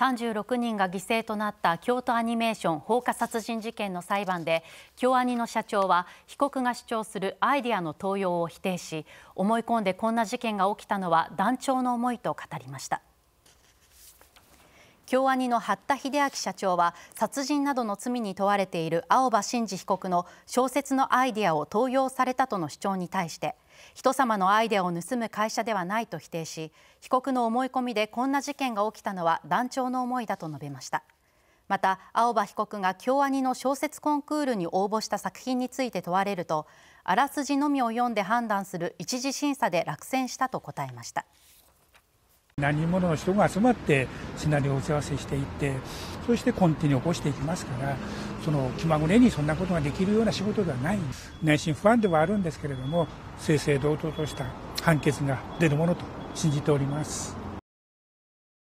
36人が犠牲となった京都アニメーション放火殺人事件の裁判で京アニの社長は被告が主張するアイデアの盗用を否定し思い込んでこんな事件が起きたのは断腸の思いと語りました。京アニの八田秀明社長は殺人などの罪に問われている青葉真司被告の小説のアイデアを盗用されたとの主張に対して人様のアイデアを盗む会社ではないと否定し被告の思い込みでこんな事件が起きたのは断腸の思いだと述べましたまた青葉被告が京アニの小説コンクールに応募した作品について問われるとあらすじのみを読んで判断する一時審査で落選したと答えました。何人もの人が集まってシナリオを打ち合わせしていってそしてコンティニュー起こしていきますからその気まぐれにそんなことができるような仕事ではない内心不安ではあるんですけれども正々堂々とした判決が出るものと信じております。